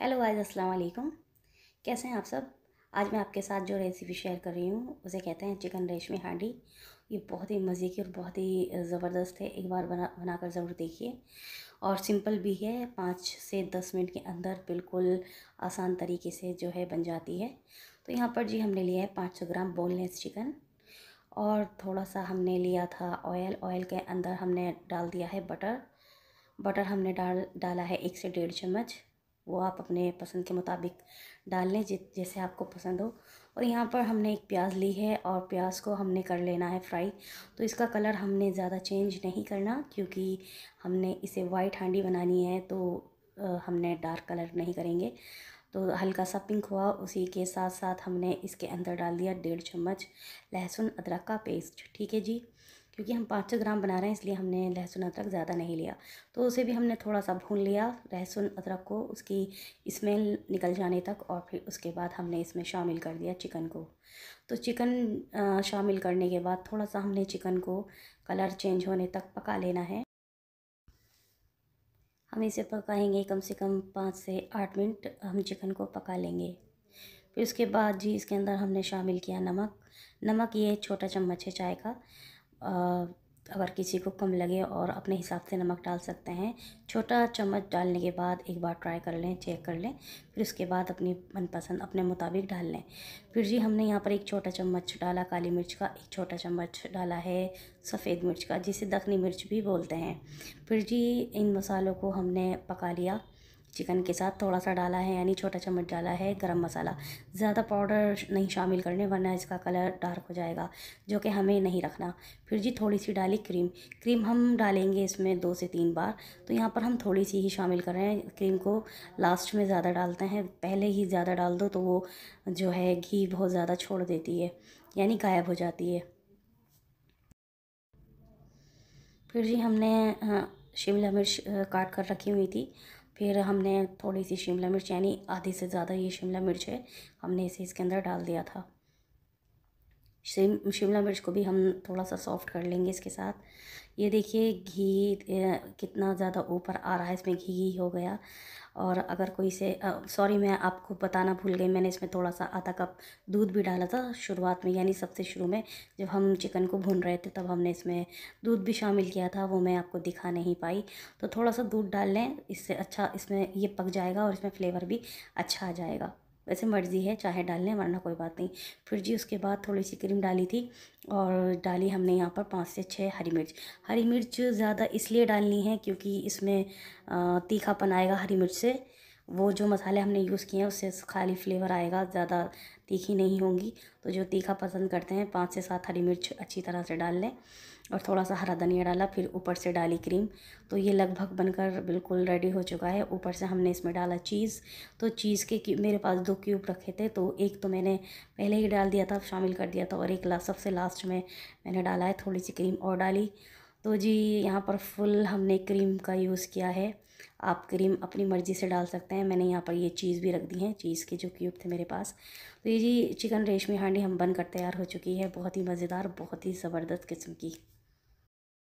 hello guys अस्सलाम वालेकुम कैसे हैं आप सब आज मैं आपके साथ जो रेसिपी शेयर कर रही हूँ उसे कहते हैं चिकन रेशमी हांडी ये बहुत ही मज़े की और बहुत ही ज़बरदस्त है एक बार बना बना कर ज़रूर देखिए और सिंपल भी है पाँच से दस मिनट के अंदर बिल्कुल आसान तरीके से जो है बन जाती है तो यहाँ पर जी हमने लिया है पाँच सौ ग्राम बोनलेस चिकन और थोड़ा सा हमने लिया था ऑयल ऑयल के अंदर हमने डाल दिया है बटर बटर हमने डाल डाला है एक से डेढ़ चम्मच वो आप अपने पसंद के मुताबिक डाल लें जैसे आपको पसंद हो और यहाँ पर हमने एक प्याज ली है और प्याज को हमने कर लेना है फ्राई तो इसका कलर हमने ज़्यादा चेंज नहीं करना क्योंकि हमने इसे वाइट हांडी बनानी है तो हमने डार्क कलर नहीं करेंगे तो हल्का सा पिंक हुआ उसी के साथ साथ हमने इसके अंदर डाल दिया डेढ़ चम्मच लहसुन अदरक का पेस्ट ठीक है जी क्योंकि हम पाँच सौ ग्राम बना रहे हैं इसलिए हमने लहसुन अदरक ज़्यादा नहीं लिया तो उसे भी हमने थोड़ा सा भून लिया लहसुन अदरक को उसकी स्मेल निकल जाने तक और फिर उसके बाद हमने इसमें शामिल कर दिया चिकन को तो चिकन शामिल करने के बाद थोड़ा सा हमने चिकन को कलर चेंज होने तक पका लेना है हम इसे पकाएंगे कम से कम पाँच से आठ मिनट हम चिकन को पका लेंगे फिर उसके बाद जी इसके अंदर हमने शामिल किया नमक नमक ये छोटा चम्मच है चाय का अगर किसी को कम लगे और अपने हिसाब से नमक डाल सकते हैं छोटा चम्मच डालने के बाद एक बार ट्राई कर लें चेक कर लें फिर उसके बाद अपनी मनपसंद अपने मुताबिक डाल लें फिर जी हमने यहाँ पर एक छोटा चम्मच डाला काली मिर्च का एक छोटा चम्मच डाला है सफ़ेद मिर्च का जिसे दखनी मिर्च भी बोलते हैं फिर जी इन मसालों को हमने पका लिया चिकन के साथ थोड़ा सा डाला है यानी छोटा चम्मच डाला है गरम मसाला ज़्यादा पाउडर नहीं शामिल करने वरना इसका कलर डार्क हो जाएगा जो कि हमें नहीं रखना फिर जी थोड़ी सी डाली क्रीम क्रीम हम डालेंगे इसमें दो से तीन बार तो यहाँ पर हम थोड़ी सी ही शामिल कर रहे हैं क्रीम को लास्ट में ज़्यादा डालते हैं पहले ही ज़्यादा डाल दो तो वो जो है घी बहुत ज़्यादा छोड़ देती है यानी गायब हो जाती है फिर जी हमने हाँ, शिमला मिर्च काट कर रखी हुई थी फिर हमने थोड़ी सी शिमला मिर्च यानी आधी से ज़्यादा ये शिमला मिर्च है हमने इसे इसके अंदर डाल दिया था सेम शिमला मिर्च को भी हम थोड़ा सा सॉफ्ट कर लेंगे इसके साथ ये देखिए घी कितना ज़्यादा ऊपर आ रहा है इसमें घी घी हो गया और अगर कोई से सॉरी मैं आपको बताना भूल गई मैंने इसमें थोड़ा सा आधा कप दूध भी डाला था शुरुआत में यानी सबसे शुरू में जब हम चिकन को भून रहे थे तब हमने इसमें दूध भी शामिल किया था वो मैं आपको दिखा नहीं पाई तो थोड़ा सा दूध डाल लें इससे अच्छा इसमें ये पक जाएगा और इसमें फ्लेवर भी अच्छा आ जाएगा वैसे मर्ज़ी है चाहे डाल लें वरना कोई बात नहीं फिर जी उसके बाद थोड़ी सी क्रीम डाली थी और डाली हमने यहाँ पर पाँच से छः हरी मिर्च हरी मिर्च ज़्यादा इसलिए डालनी है क्योंकि इसमें तीखापन आएगा हरी मिर्च से वो जो मसाले हमने यूज़ किए हैं उससे खाली फ्लेवर आएगा ज़्यादा तीखी नहीं होंगी तो जो तीखा पसंद करते हैं पाँच से सात हरी मिर्च अच्छी तरह से डाल लें और थोड़ा सा हरा धनिया डाला फिर ऊपर से डाली क्रीम तो ये लगभग बनकर बिल्कुल रेडी हो चुका है ऊपर से हमने इसमें डाला चीज़ तो चीज़ के मेरे पास दो क्यूब रखे थे तो एक तो मैंने पहले ही डाल दिया था शामिल कर दिया था और एक ला सबसे लास्ट में मैंने डाला है थोड़ी सी क्रीम और डाली तो जी यहाँ पर फुल हमने क्रीम का यूज़ किया है आप क्रीम अपनी मर्ज़ी से डाल सकते हैं मैंने यहाँ पर ये चीज़ भी रख दी है चीज़ के जो क्यूब थे मेरे पास तो ये जी चिकन रेशमी हांडी हम बनकर तैयार हो चुकी है बहुत ही मज़ेदार बहुत ही ज़बरदस्त किस्म की